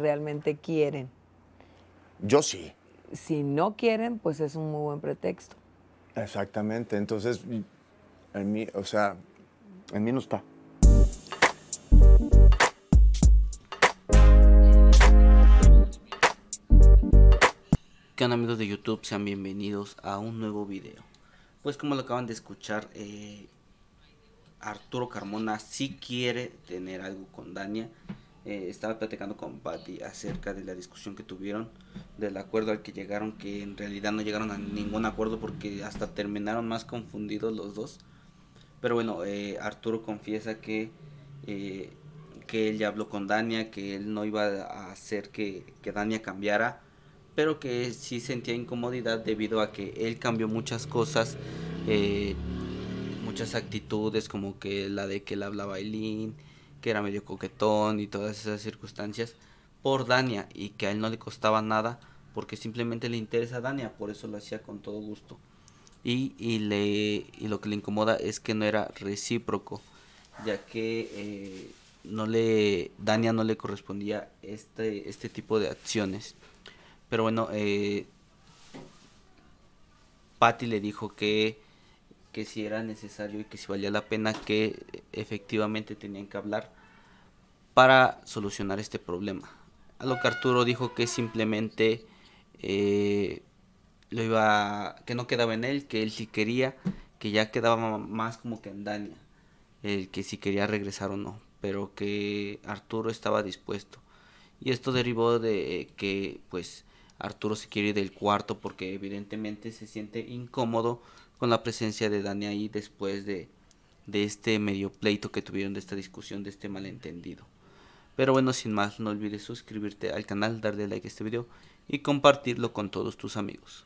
realmente quieren. Yo sí. Si no quieren, pues es un muy buen pretexto. Exactamente. Entonces, en mí, o sea, en mí no está. ¿Qué amigos de YouTube? Sean bienvenidos a un nuevo video. Pues como lo acaban de escuchar, eh, Arturo Carmona sí quiere tener algo con Dania. Eh, estaba platicando con Patty acerca de la discusión que tuvieron, del acuerdo al que llegaron, que en realidad no llegaron a ningún acuerdo porque hasta terminaron más confundidos los dos. Pero bueno, eh, Arturo confiesa que, eh, que él ya habló con Dania, que él no iba a hacer que, que Dania cambiara, pero que sí sentía incomodidad debido a que él cambió muchas cosas muchas actitudes como que la de que él habla bailín que era medio coquetón y todas esas circunstancias por Dania y que a él no le costaba nada porque simplemente le interesa a Dania, por eso lo hacía con todo gusto. Y, y, le, y lo que le incomoda es que no era recíproco, ya que eh, no le, Dania no le correspondía este, este tipo de acciones. Pero bueno, eh, Patty le dijo que que si era necesario y que si valía la pena que eh, efectivamente tenían que hablar para solucionar este problema. A lo que Arturo dijo que simplemente eh, lo iba que no quedaba en él, que él sí quería, que ya quedaba más como que en Dania, el que si quería regresar o no, pero que Arturo estaba dispuesto. Y esto derivó de que pues Arturo se quiere ir del cuarto porque evidentemente se siente incómodo con la presencia de Dani ahí después de, este medio pleito que tuvieron, de esta discusión, de este malentendido. Pero bueno, sin más, no olvides suscribirte al canal, darle like a este video y compartirlo con todos tus amigos.